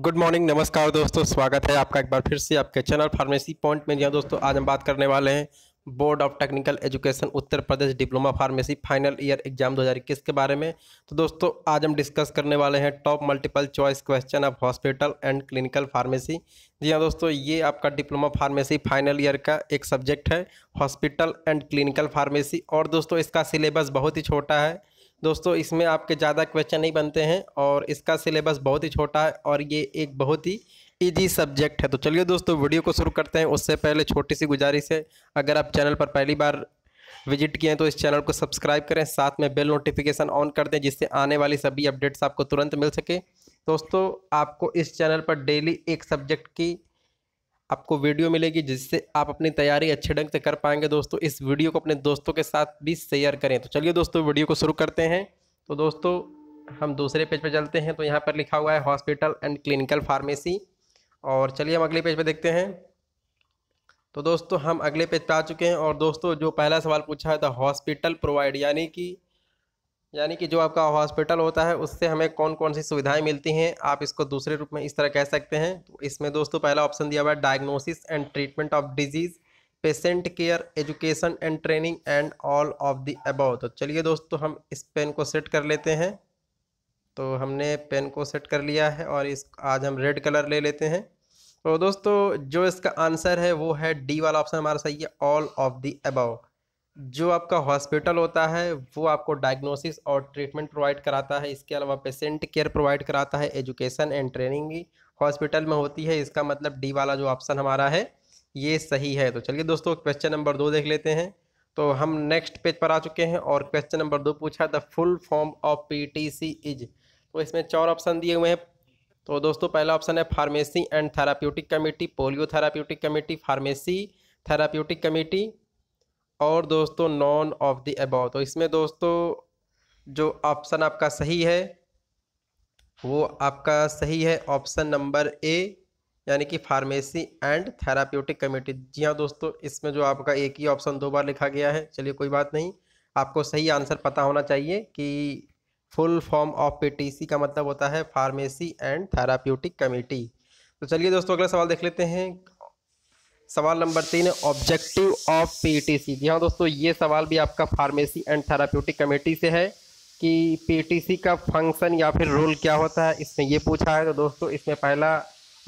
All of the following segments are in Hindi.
गुड मॉर्निंग नमस्कार दोस्तों स्वागत है आपका एक बार फिर से आपके चैनल फार्मेसी पॉइंट में जी हाँ दोस्तों आज हम बात करने वाले हैं board of technical education Uttar Pradesh diploma pharmacy final year exam 2021 के बारे में तो दोस्तों आज हम डिस्कस करने वाले हैं top multiple choice question of hospital and clinical pharmacy जी हाँ दोस्तों ये आपका डिप्लोमा फार्मेसी फाइनल ईयर का एक सब्जेक्ट है हॉस्पिटल एंड क्लिनिकल फार्मेसी और दोस्तों इसका सिलेबस बहुत ही छोटा है दोस्तों इसमें आपके ज़्यादा क्वेश्चन नहीं बनते हैं और इसका सिलेबस बहुत ही छोटा है और ये एक बहुत ही ईजी सब्जेक्ट है तो चलिए दोस्तों वीडियो को शुरू करते हैं उससे पहले छोटी सी गुजारिश है अगर आप चैनल पर पहली बार विजिट किए हैं तो इस चैनल को सब्सक्राइब करें साथ में बेल नोटिफिकेशन ऑन कर दें जिससे आने वाली सभी अपडेट्स आपको तुरंत मिल सके दोस्तों आपको इस चैनल पर डेली एक सब्जेक्ट की आपको वीडियो मिलेगी जिससे आप अपनी तैयारी अच्छे ढंग से कर पाएंगे दोस्तों इस वीडियो को अपने दोस्तों के साथ भी शेयर करें तो चलिए दोस्तों वीडियो को शुरू करते हैं तो दोस्तों हम दूसरे पेज पर चलते हैं तो यहाँ पर लिखा हुआ है हॉस्पिटल एंड क्लिनिकल फार्मेसी और चलिए हम अगले पेज पर पे देखते हैं तो दोस्तों हम अगले पेज पर पे आ चुके हैं और दोस्तों जो पहला सवाल पूछा है द हॉस्पिटल प्रोवाइड यानी कि यानी कि जो आपका हॉस्पिटल होता है उससे हमें कौन कौन सी सुविधाएं मिलती हैं आप इसको दूसरे रूप में इस तरह कह सकते हैं तो इसमें दोस्तों पहला ऑप्शन दिया हुआ है diagnosis and treatment of disease patient care education and training and all of the above तो चलिए दोस्तों हम इस पेन को सेट कर लेते हैं तो हमने पेन को सेट कर लिया है और इस आज हम रेड कलर ले लेते हैं तो दोस्तों जो इसका आंसर है वो है डी वाला ऑप्शन हमारा सही है ऑल ऑफ द अबाउ जो आपका हॉस्पिटल होता है वो आपको डायग्नोसिस और ट्रीटमेंट प्रोवाइड कराता है इसके अलावा पेशेंट केयर प्रोवाइड कराता है एजुकेशन एंड ट्रेनिंग भी हॉस्पिटल में होती है इसका मतलब डी वाला जो ऑप्शन हमारा है ये सही है तो चलिए दोस्तों क्वेश्चन नंबर दो देख लेते हैं तो हम नेक्स्ट पेज पर आ चुके हैं और क्वेश्चन नंबर दो पूछा the full form of C is तो इसमें चार ऑप्शन दिए हुए हैं तो दोस्तों पहला ऑप्शन है फार्मेसी एंड थेराप्यूटिक कमेटी पोलियो therapeutic committee pharmacy therapeutic committee और दोस्तों नॉन ऑफ द अबव तो इसमें दोस्तों जो ऑप्शन आपका सही है वो आपका सही है ऑप्शन नंबर ए यानी कि फार्मेसी एंड थेराप्यूटिक कमेटी जी हाँ दोस्तों इसमें जो आपका एक ही ऑप्शन दो बार लिखा गया है चलिए कोई बात नहीं आपको सही आंसर पता होना चाहिए कि फुल फॉर्म ऑफ पीटीसी का मतलब होता है फार्मेसी एंड थेराप्यूटिक कमेटी तो चलिए दोस्तों अगला सवाल देख लेते हैं सवाल नंबर तीन ऑब्जेक्टिव ऑफ पीटीसी जी हाँ दोस्तों ये सवाल भी आपका फार्मेसी एंड थेरापेटिक कमेटी से है कि पीटीसी का फंक्शन या फिर रोल क्या होता है इसमें ये पूछा है तो दोस्तों इसमें पहला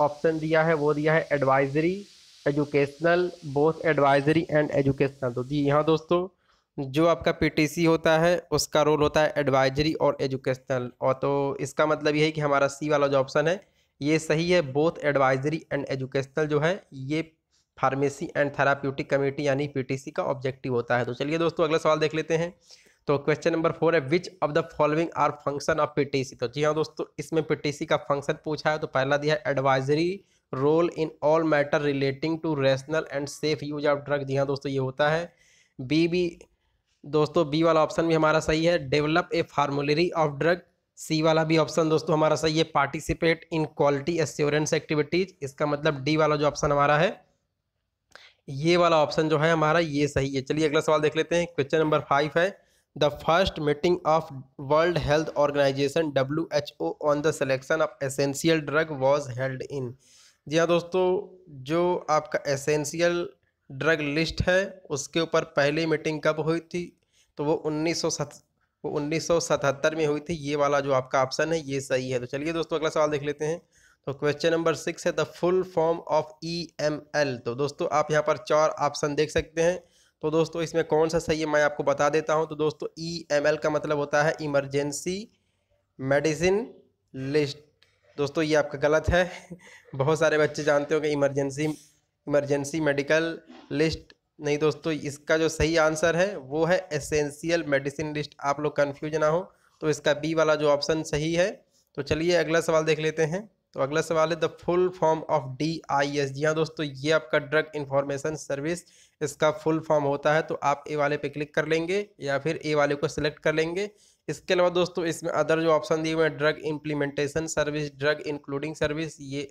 ऑप्शन दिया है वो दिया है advisory educational both advisory and educational तो जी यहाँ दोस्तों जो आपका पीटीसी होता है उसका रोल होता है एडवाइजरी और एजुकेशनल और तो इसका मतलब ये है कि हमारा सी वाला जो ऑप्शन है ये सही है बोथ एडवाइजरी एंड एजुकेशनल जो है ये फार्मेसी एंड थेराप्यूटिक कमेटी यानी पीटीसी का ऑब्जेक्टिव होता है तो चलिए दोस्तों अगला सवाल देख लेते हैं तो क्वेश्चन नंबर फोर है which of the following are function of PTC तो जी हाँ दोस्तों इसमें पीटीसी का फंक्शन पूछा है तो पहला दिया है advisory role in all matter relating to rational and safe use of drug जी हाँ दोस्तों ये होता है बी बी दोस्तों बी वाला ऑप्शन भी हमारा सही है develop a formulary of drug C वाला भी ऑप्शन दोस्तों हमारा सही है participate in quality assurance activities इसका मतलब डी वाला जो ऑप्शन हमारा है ये वाला ऑप्शन जो है हमारा ये सही है चलिए अगला सवाल देख लेते हैं क्वेश्चन नंबर फाइव है the first meeting of world health organization W H O on the selection of essential drug was held in जी हाँ दोस्तों जो आपका एसेंशियल ड्रग लिस्ट है उसके ऊपर पहली मीटिंग कब हुई थी तो वो उन्नीस सौ वो उन्नीस में हुई थी ये वाला जो आपका ऑप्शन है ये सही है तो चलिए दोस्तों अगला सवाल देख लेते हैं तो क्वेश्चन नंबर सिक्स है the full form of E M L तो दोस्तों आप यहाँ पर चार ऑप्शन देख सकते हैं तो दोस्तों इसमें कौन सा सही है मैं आपको बता देता हूँ तो दोस्तों ई एम एल का मतलब होता है इमरजेंसी मेडिसिन लिस्ट दोस्तों ये आपका गलत है बहुत सारे बच्चे जानते होंगे इमरजेंसी इमरजेंसी मेडिकल लिस्ट नहीं दोस्तों इसका जो सही आंसर है वो है एसेंशियल मेडिसिन लिस्ट आप लोग कन्फ्यूज ना हो तो इसका बी वाला जो ऑप्शन सही है तो चलिए अगला सवाल देख लेते हैं तो अगला सवाल है the full form of D I S जी हाँ दोस्तों ये आपका ड्रग इन्फॉर्मेशन सर्विस इसका फुल फॉर्म होता है तो आप ए वाले पे क्लिक कर लेंगे या फिर ए वाले को सिलेक्ट कर लेंगे इसके अलावा दोस्तों इसमें अदर जो ऑप्शन दिए हुए हैं drug implementation service drug including service ये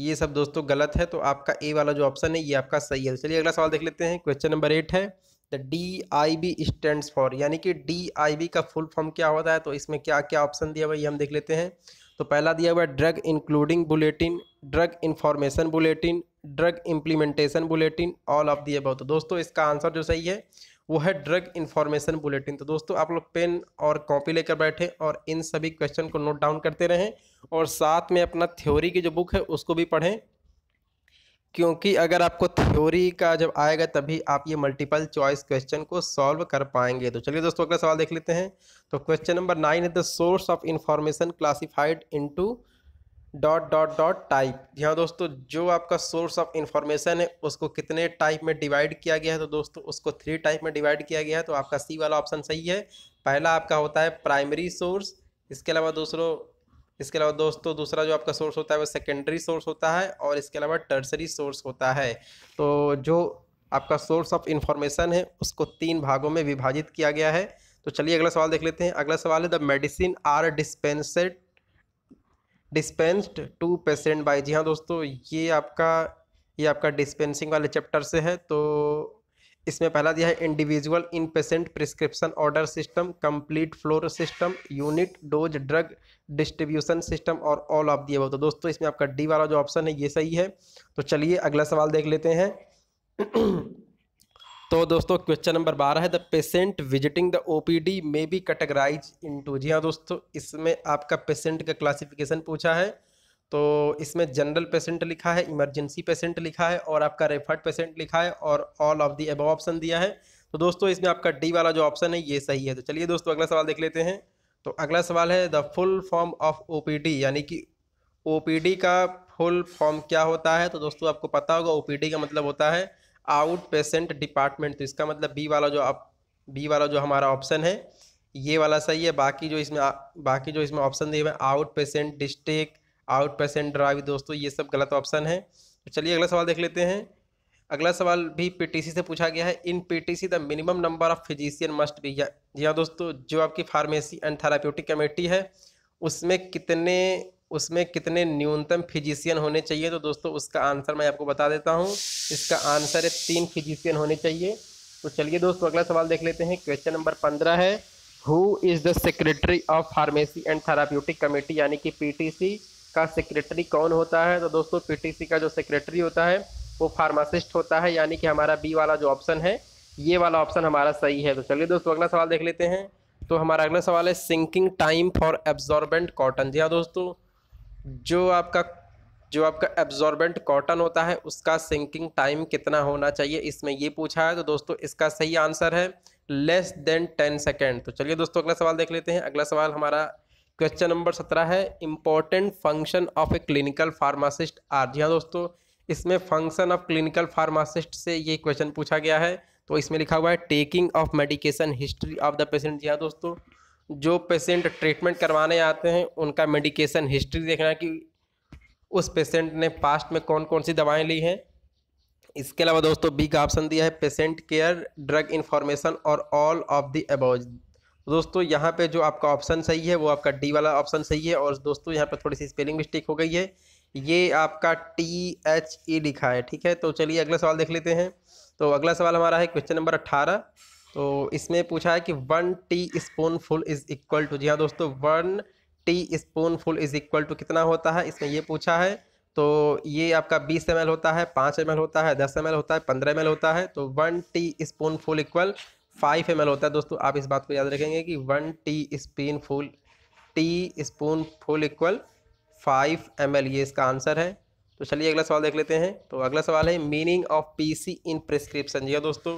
ये सब दोस्तों गलत है तो आपका ए वाला जो ऑप्शन है ये आपका सही है तो चलिए अगला सवाल देख लेते हैं क्वेश्चन नंबर एट है the D I B stand for यानी कि डी आई बी का फुल फॉर्म क्या होता है तो इसमें क्या क्या ऑप्शन दिया हुआ ये हम देख लेते हैं तो पहला दिया हुआ है drug including bulletin drug information bulletin drug implementation bulletin all of दिए बहुत दोस्तों इसका आंसर जो सही है वो है ड्रग इन्फॉर्मेशन बुलेटिन तो दोस्तों आप लोग पेन और कॉपी लेकर बैठे और इन सभी क्वेश्चन को नोट डाउन करते रहें और साथ में अपना थ्योरी की जो बुक है उसको भी पढ़ें क्योंकि अगर आपको थ्योरी का जब आएगा तभी आप ये मल्टीपल चॉइस क्वेश्चन को सॉल्व कर पाएंगे तो चलिए दोस्तों अगला सवाल देख लेते हैं तो क्वेश्चन नंबर नाइन है the source of information classified into dot dot dot type यहाँ दोस्तों जो आपका सोर्स ऑफ इंफॉर्मेशन है उसको कितने टाइप में डिवाइड किया गया है तो दोस्तों उसको थ्री टाइप में डिवाइड किया गया है तो आपका सी वाला ऑप्शन सही है पहला आपका होता है प्राइमरी सोर्स इसके अलावा दूसरों इसके अलावा दोस्तों दूसरा जो आपका सोर्स होता है वो सेकेंडरी सोर्स होता है और इसके अलावा टर्सरी सोर्स होता है तो जो आपका सोर्स ऑफ इंफॉर्मेशन है उसको तीन भागों में विभाजित किया गया है तो चलिए अगला सवाल देख लेते हैं अगला सवाल है the medicine are dispensed dispensed to patient by जी हाँ दोस्तों ये आपका ये आपका डिस्पेंसिंग वाले चैप्टर से है तो इसमें पहला दिया है individual in patient prescription order system complete floor system unit dose drug distribution system और ऑल ऑफ दी अब तो दोस्तों इसमें आपका डी वाला जो ऑप्शन है ये सही है तो चलिए अगला सवाल देख लेते हैं तो दोस्तों क्वेश्चन नंबर बारह है the patient visiting the OPD may be categorise into जी हाँ दोस्तों इसमें आपका पेशेंट का क्लासिफिकेशन पूछा है तो इसमें जनरल पेशेंट लिखा है इमरजेंसी पेशेंट लिखा है और आपका रेफर्ड पेशेंट लिखा है और all of the above option दिया है तो दोस्तों इसमें आपका डी वाला जो ऑप्शन है ये सही है तो चलिए दोस्तों अगला सवाल देख लेते हैं तो अगला सवाल है the full form of OPD यानी कि ओपीडी का फुल फॉर्म क्या होता है तो दोस्तों आपको पता होगा ओपीडी का मतलब होता है आउट पेशेंट डिपार्टमेंट तो इसका मतलब बी वाला जो आप बी वाला जो हमारा ऑप्शन है ये वाला सही है बाकी जो इसमें बाकी जो इसमें ऑप्शन दिए हुए out patient district out patient drive दोस्तों ये सब गलत ऑप्शन है तो चलिए अगला सवाल देख लेते हैं अगला सवाल भी पीटीसी से पूछा गया है in PTC the minimum number of physician must be या जी हाँ दोस्तों जो आपकी फार्मेसी एंड थेराप्यूटिक कमेटी है उसमें कितने उसमें कितने न्यूनतम फिजिशियन होने चाहिए तो दोस्तों उसका आंसर मैं आपको बता देता हूँ इसका आंसर है तीन फिजिशियन होने चाहिए तो चलिए दोस्तों अगला सवाल देख लेते हैं क्वेश्चन नंबर पंद्रह है who is the secretary of pharmacy and therapeutic committee यानी कि पीटीसी का सेक्रेटरी कौन होता है तो दोस्तों पीटीसी का जो सेक्रेटरी होता है वो फार्मासिस्ट होता है यानी कि हमारा बी वाला जो ऑप्शन है ये वाला ऑप्शन हमारा सही है तो चलिए दोस्तों अगला सवाल देख लेते हैं तो हमारा अगला सवाल है sinking time for absorbent cotton जी हाँ दोस्तों जो आपका जो आपका एब्जॉर्बेंट कॉटन होता है उसका सिंकिंग टाइम कितना होना चाहिए इसमें ये पूछा है तो दोस्तों इसका सही आंसर है लेस देन टेन सेकेंड तो चलिए दोस्तों अगला सवाल देख लेते हैं अगला सवाल हमारा क्वेश्चन नंबर सत्रह है important function of a clinical pharmacist are जी हाँ दोस्तों इसमें फंक्शन ऑफ क्लिनिकल फार्मासिस्ट से ये क्वेश्चन पूछा गया है तो इसमें लिखा हुआ है taking of medication history of the patient जी हाँ दोस्तों जो पेशेंट ट्रीटमेंट करवाने आते हैं उनका मेडिकेशन हिस्ट्री देखना कि उस पेशेंट ने पास्ट में कौन कौन सी दवाएं ली हैं इसके अलावा दोस्तों बी का ऑप्शन दिया है पेशेंट केयर ड्रग इन्फॉर्मेशन और ऑल ऑफ द अबाउज दोस्तों यहाँ पे जो आपका ऑप्शन सही है वो आपका डी वाला ऑप्शन सही है और दोस्तों यहाँ पे थोड़ी सी स्पेलिंग मिस्टेक हो गई है ये आपका टी एच ई लिखा है ठीक है तो चलिए अगला सवाल देख लेते हैं तो अगला सवाल हमारा है क्वेश्चन नंबर अट्ठारह तो इसमें पूछा है कि one teaspoon full is equal to जी हाँ दोस्तों one teaspoon full is equal to कितना होता है इसमें ये पूछा है तो ये आपका बीस एम होता है पाँच एम होता है दस एम होता है पंद्रह एम होता है तो one teaspoon full equal five M होता है दोस्तों आप इस बात को याद रखेंगे कि one teaspoon full teaspoon full equal five M ये इसका आंसर है तो चलिए अगला सवाल देख लेते हैं तो अगला सवाल है meaning of C in prescription जी हाँ दोस्तों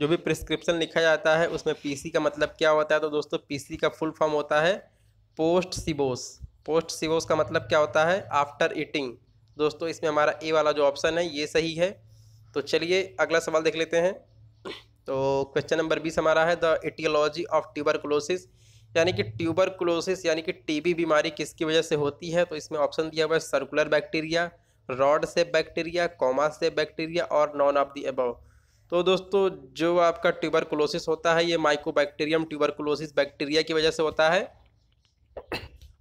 जो भी प्रिस्क्रिप्शन लिखा जाता है उसमें सी का मतलब क्या होता है तो दोस्तों सी का फुल फॉर्म होता है पोस्ट सिबोस पोस्ट सिबोस का मतलब क्या होता है आफ्टर ईटिंग दोस्तों इसमें हमारा ए वाला जो ऑप्शन है ये सही है तो चलिए अगला सवाल देख लेते हैं तो क्वेश्चन नंबर बीस हमारा है द एटियोलॉजी ऑफ ट्यूबरकुलोसिस यानी कि ट्यूबर क्लोसिस यानी कि टीबी बीमारी किसकी वजह से होती है तो इसमें ऑप्शन दिया हुआ है सर्कुलर बैक्टीरिया रॉड से बैक्टीरिया कॉमा से बैक्टीरिया और नॉन ऑफ दी एबव तो दोस्तों जो आपका ट्यूबर क्लोसिस होता है ये माइकोबैक्टीरियम ट्यूबर क्लोसिस बैक्टीरिया की वजह से होता है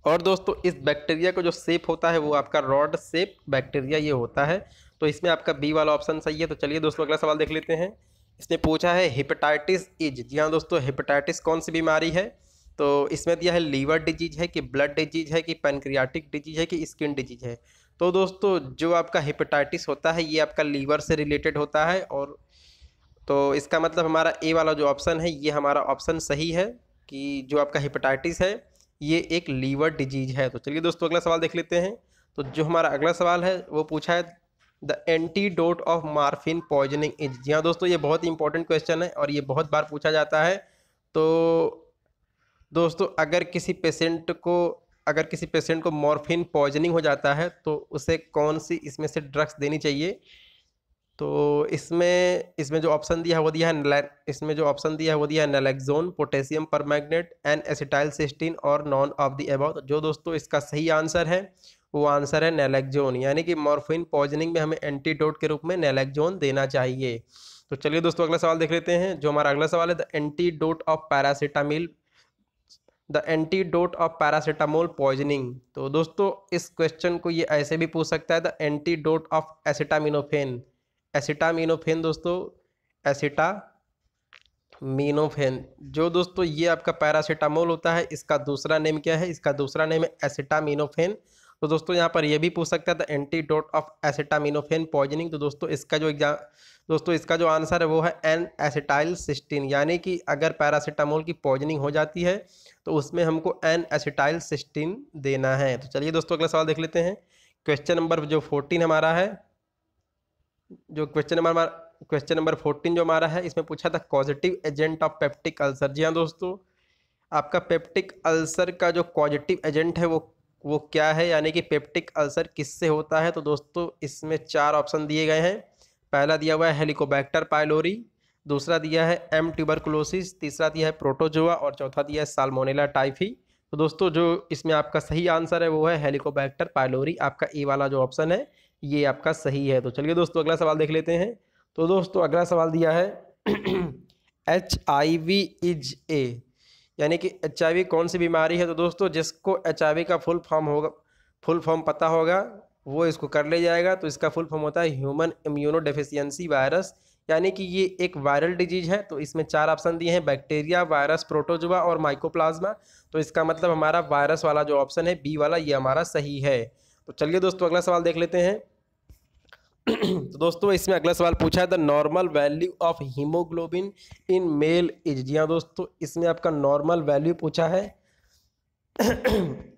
और दोस्तों इस बैक्टीरिया का जो सेप होता है वो आपका रॉड सेप बैक्टीरिया ये होता है तो इसमें आपका बी वाला ऑप्शन सही है तो चलिए दोस्तों अगला सवाल देख लेते हैं इसने पूछा है हिपेटाइटिस इज जी हाँ दोस्तों हिपेटाइटिस कौन सी बीमारी है तो इसमें दिया है लीवर डिजीज है कि ब्लड डिजीज है कि पेनक्रियाटिक डिजीज है कि स्किन डिजीज है तो दोस्तों जो आपका हेपेटाइटिस होता है ये आपका लीवर से रिलेटेड होता है और तो इसका मतलब हमारा ए वाला जो ऑप्शन है ये हमारा ऑप्शन सही है कि जो आपका हेपेटाइटिस है ये एक लीवर डिजीज है तो चलिए दोस्तों अगला सवाल देख लेते हैं तो जो हमारा अगला सवाल है वो पूछा है the antidote of morphine poisoning is जी हाँ दोस्तों ये बहुत ही इंपॉर्टेंट क्वेश्चन है और ये बहुत बार पूछा जाता है तो दोस्तों अगर किसी पेशेंट को अगर किसी पेशेंट को मॉर्फिन पॉइजनिंग हो जाता है तो उसे कौन सी इसमें से ड्रग्स देनी चाहिए तो इसमें इसमें जो ऑप्शन दिया है वो दिया है इसमें जो ऑप्शन दिया है वो दिया है naloxone potassium permanganate N acetyl cysteine और नॉन ऑफ द एबाउ जो दोस्तों इसका सही आंसर है वो आंसर है नेलेक्जोन यानी कि मॉर्फिन पॉइजनिंग में हमें एंटीडोट के रूप में नेलेक्जोन देना चाहिए तो चलिए दोस्तों अगला सवाल देख लेते हैं जो हमारा अगला सवाल है the antidote of paracetamol the antidote of paracetamol poisoning तो दोस्तों इस क्वेश्चन को ये ऐसे भी पूछ सकता है the antidote of acetaminophen acetaminophen दोस्तों एसिटा मीनोफेन जो दोस्तों ये आपका पैरासीटामोल होता है इसका दूसरा नेम क्या है इसका दूसरा नेम है एसिटामिनोफेन तो दोस्तों यहाँ पर यह भी पूछ सकता है anti antidote of acetaminophen poisoning तो दोस्तों इसका जो एग्जाम दोस्तों इसका जो आंसर है वो है एन एसिटाइल सिस्टीन यानी कि अगर पैरासीटामोल की पॉइजनिंग हो जाती है तो उसमें हमको एन एसिटाइल सिस्टीन देना है तो चलिए दोस्तों अगला सवाल देख लेते हैं क्वेश्चन नंबर जो फोर्टीन हमारा है जो question number question number fourteen जो हमारा है इसमें पूछा था positive agent of peptic ulcer जी हाँ दोस्तों आपका पेप्टिक अल्सर का जो पॉजिटिव एजेंट है वो वो क्या है यानी कि पेप्टिक अल्सर किससे होता है तो दोस्तों इसमें चार ऑप्शन दिए गए हैं पहला दिया हुआ है हेलिकोबैक्टर पायलोरी दूसरा दिया है एम ट्यूबरकुलोसिस तीसरा दिया है प्रोटोजोआ और चौथा दिया है साल्मोनेला टाइफी तो दोस्तों जो इसमें आपका सही आंसर है वो है हेलिकोबैक्टर पायलोरी आपका ए वाला जो ऑप्शन है ये आपका सही है तो चलिए दोस्तों अगला सवाल देख लेते हैं तो दोस्तों अगला सवाल दिया है H I V is a यानी कि एच कौन सी बीमारी है तो दोस्तों जिसको एच का फुल फॉर्म होगा फुल फॉर्म पता होगा वो इसको कर ले जाएगा तो इसका फुल फॉर्म होता है ह्यूमन इम्यूनो डेफिशिएंसी वायरस यानी कि ये एक वायरल डिजीज है तो इसमें चार ऑप्शन दिए हैं बैक्टीरिया वायरस प्रोटोजुआ और माइकोप्लाज्मा तो इसका मतलब हमारा वायरस वाला जो ऑप्शन है बी वाला ये हमारा सही है तो चलिए दोस्तों अगला सवाल देख लेते हैं तो दोस्तों इसमें अगला सवाल पूछा है the normal value of haemoglobin in male is जी हाँ दोस्तों इसमें आपका नॉर्मल वैल्यू पूछा है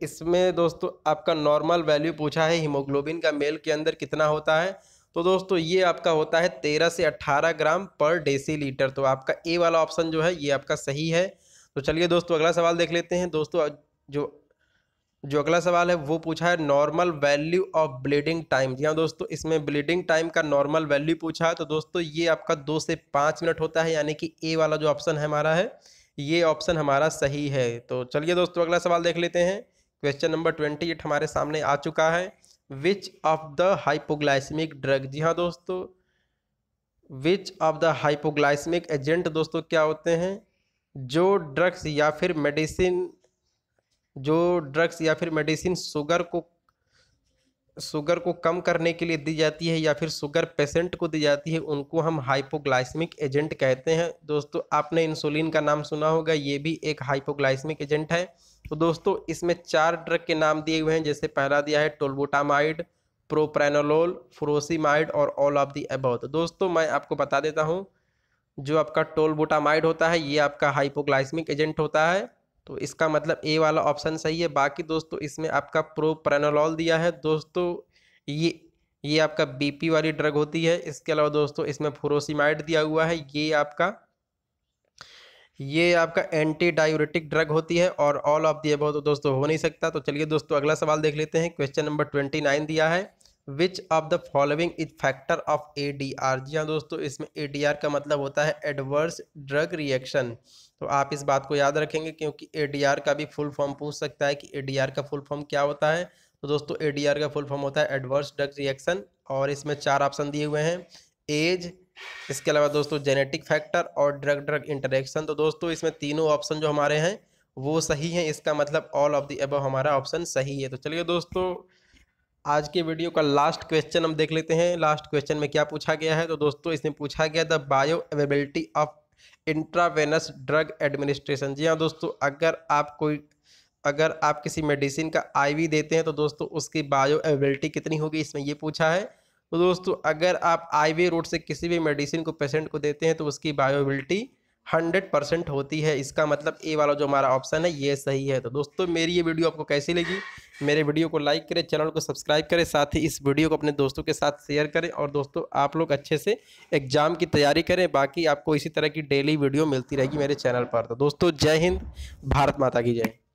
इसमें दोस्तों आपका नॉर्मल वैल्यू पूछा है हीमोग्लोबिन का मेल के अंदर कितना होता है तो दोस्तों ये आपका होता है तेरह से अट्ठारह ग्राम पर डेसीलीटर तो आपका ए वाला ऑप्शन जो है ये आपका सही है तो चलिए दोस्तों अगला सवाल देख लेते हैं दोस्तों जो जो अगला सवाल है वो पूछा है normal value of bleeding time जी हाँ दोस्तों इसमें ब्लीडिंग टाइम का नॉर्मल वैल्यू पूछा है तो दोस्तों ये आपका दो से पाँच मिनट होता है यानी कि ए वाला जो ऑप्शन है हमारा है ये ऑप्शन हमारा सही है तो चलिए दोस्तों अगला सवाल देख लेते हैं क्वेश्चन नंबर ट्वेंटी एट हमारे सामने आ चुका है which of the hypoglycaemic drug जी हाँ दोस्तों which of the hypoglycaemic agent दोस्तों क्या होते हैं जो ड्रग्स या फिर मेडिसिन जो ड्रग्स या फिर मेडिसिन शुगर को शुगर को कम करने के लिए दी जाती है या फिर शुगर पेशेंट को दी जाती है उनको हम हाइपोग्लाइसमिक एजेंट कहते हैं दोस्तों आपने इंसुलिन का नाम सुना होगा ये भी एक हाइपोग्लाइसमिक एजेंट है तो दोस्तों इसमें चार ड्रग के नाम दिए हुए हैं जैसे पहला दिया है टोलबोटामाइड प्रोप्रेनोलोल फ्रोसीमाइड और ऑल ऑफ दी एबव दोस्तों मैं आपको बता देता हूँ जो आपका टोलबोटामाइड होता है ये आपका हाइपोग्लाइसमिक एजेंट होता है तो इसका मतलब ए वाला ऑप्शन सही है बाकी दोस्तों इसमें आपका प्रोप्रेनोलॉल दिया है दोस्तों ये ये आपका बीपी वाली ड्रग होती है इसके अलावा दोस्तों इसमें फुरोसीमाइड दिया हुआ है ये आपका ये आपका एंटी डायोरेटिक ड्रग होती है और ऑल ऑफ दी बहुत दोस्तों हो नहीं सकता तो चलिए दोस्तों अगला सवाल देख लेते हैं क्वेश्चन नंबर ट्वेंटी नाइन दिया है which of the following is factor of A D R जी हाँ दोस्तों इसमें ए डी आर का मतलब होता है एडवर्स ड्रग रिएक्शन तो आप इस बात को याद रखेंगे क्योंकि ए का भी फुल फॉर्म पूछ सकता है कि ए का फुल फॉर्म क्या होता है तो दोस्तों एडीआर का फुल फॉर्म होता है एडवर्स ड्रग रिएक्शन और इसमें चार ऑप्शन दिए हुए हैं एज इसके अलावा दोस्तों जेनेटिक फैक्टर और ड्रग ड्रग इंटरेक्शन तो दोस्तों इसमें तीनों ऑप्शन जो हमारे हैं वो सही हैं इसका मतलब ऑल ऑफ द एब हमारा ऑप्शन सही है तो चलिए दोस्तों आज के वीडियो का लास्ट क्वेश्चन हम देख लेते हैं लास्ट क्वेश्चन में क्या पूछा गया है तो दोस्तों इसमें पूछा गया the bioavailability of intravenous drug administration जी हाँ दोस्तों अगर आप कोई अगर आप किसी मेडिसिन का आईवी देते हैं तो दोस्तों उसकी बायो एबिलिटी कितनी होगी इसमें ये पूछा है तो दोस्तों अगर आप आईवी रूट से किसी भी मेडिसिन को पेशेंट को देते हैं तो उसकी एवेबिलिटी हंड्रेड परसेंट होती है इसका मतलब ए वाला जो हमारा ऑप्शन है ये सही है तो दोस्तों मेरी ये वीडियो आपको कैसी लगी मेरे वीडियो को लाइक करें चैनल को सब्सक्राइब करें साथ ही इस वीडियो को अपने दोस्तों के साथ शेयर करें और दोस्तों आप लोग अच्छे से एग्ज़ाम की तैयारी करें बाकी आपको इसी तरह की डेली वीडियो मिलती रहेगी मेरे चैनल पर तो दोस्तों जय हिंद भारत माता की जय